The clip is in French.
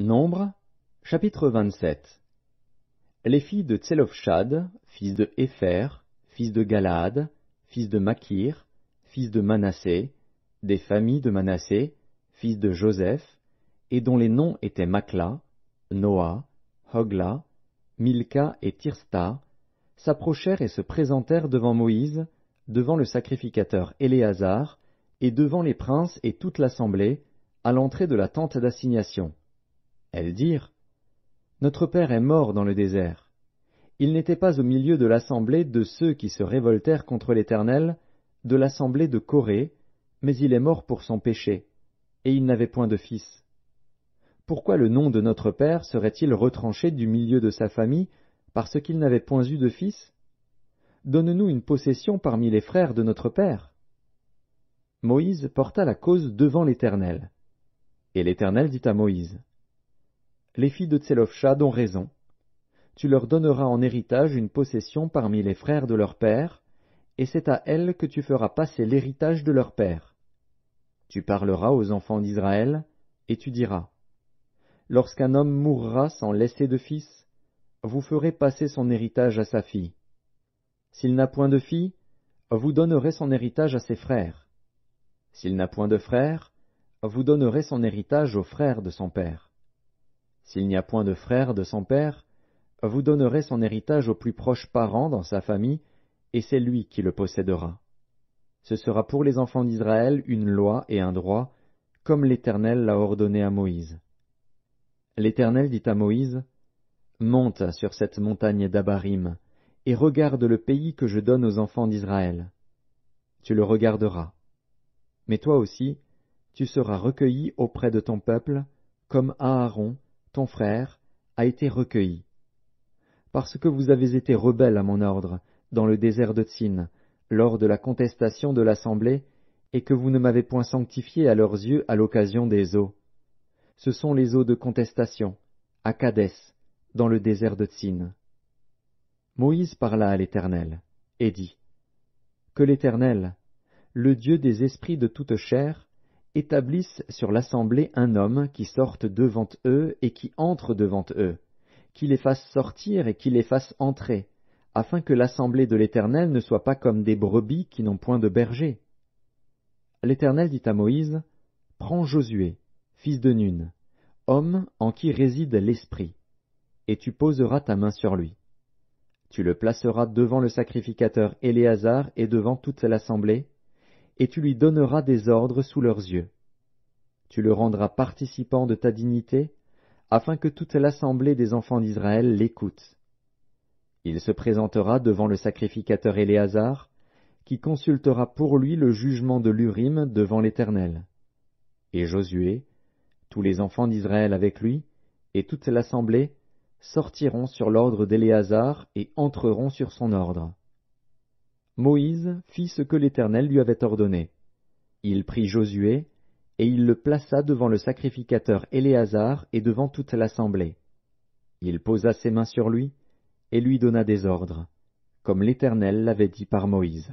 Nombre, chapitre 27 Les filles de Tselophchad, fils de Hépher, fils de Galaad, fils de Makir, fils de Manassé, des familles de Manassé, fils de Joseph, et dont les noms étaient Makla, Noah, Hogla, Milka et Tirsta, s'approchèrent et se présentèrent devant Moïse, devant le sacrificateur Éléazar, et devant les princes et toute l'assemblée, à l'entrée de la tente d'assignation. Elles dirent Notre père est mort dans le désert. Il n'était pas au milieu de l'assemblée de ceux qui se révoltèrent contre l'Éternel, de l'assemblée de Corée, mais il est mort pour son péché, et il n'avait point de fils. Pourquoi le nom de notre père serait-il retranché du milieu de sa famille parce qu'il n'avait point eu de fils Donne-nous une possession parmi les frères de notre père. Moïse porta la cause devant l'Éternel. Et l'Éternel dit à Moïse, les filles de Tselovchad ont raison. Tu leur donneras en héritage une possession parmi les frères de leur père, et c'est à elles que tu feras passer l'héritage de leur père. Tu parleras aux enfants d'Israël, et tu diras, Lorsqu'un homme mourra sans laisser de fils, vous ferez passer son héritage à sa fille. S'il n'a point de fille, vous donnerez son héritage à ses frères. S'il n'a point de frère, vous donnerez son héritage aux frères de son père. S'il n'y a point de frère de son père, vous donnerez son héritage au plus proche parent dans sa famille, et c'est lui qui le possédera. Ce sera pour les enfants d'Israël une loi et un droit, comme l'Éternel l'a ordonné à Moïse. L'Éternel dit à Moïse, Monte sur cette montagne d'Abarim, et regarde le pays que je donne aux enfants d'Israël. Tu le regarderas. Mais toi aussi, tu seras recueilli auprès de ton peuple, comme Aaron, ton frère, a été recueilli. Parce que vous avez été rebelles à mon ordre, dans le désert de Tsin, lors de la contestation de l'assemblée, et que vous ne m'avez point sanctifié à leurs yeux à l'occasion des eaux. Ce sont les eaux de contestation, à Kadès, dans le désert de Tsin. Moïse parla à l'Éternel, et dit, Que l'Éternel, le Dieu des esprits de toute chair, établissent sur l'assemblée un homme qui sorte devant eux et qui entre devant eux, qui les fasse sortir et qui les fasse entrer, afin que l'assemblée de l'Éternel ne soit pas comme des brebis qui n'ont point de berger. L'Éternel dit à Moïse, Prends Josué, fils de Nun, homme en qui réside l'Esprit, et tu poseras ta main sur lui. Tu le placeras devant le sacrificateur Éléazar et devant toute l'assemblée, et tu lui donneras des ordres sous leurs yeux. Tu le rendras participant de ta dignité, afin que toute l'assemblée des enfants d'Israël l'écoute. Il se présentera devant le sacrificateur Éléazar, qui consultera pour lui le jugement de l'Urim devant l'Éternel. Et Josué, tous les enfants d'Israël avec lui, et toute l'assemblée, sortiront sur l'ordre d'Éléazar et entreront sur son ordre. Moïse fit ce que l'Éternel lui avait ordonné. Il prit Josué, et il le plaça devant le sacrificateur Éléazar et devant toute l'assemblée. Il posa ses mains sur lui, et lui donna des ordres, comme l'Éternel l'avait dit par Moïse.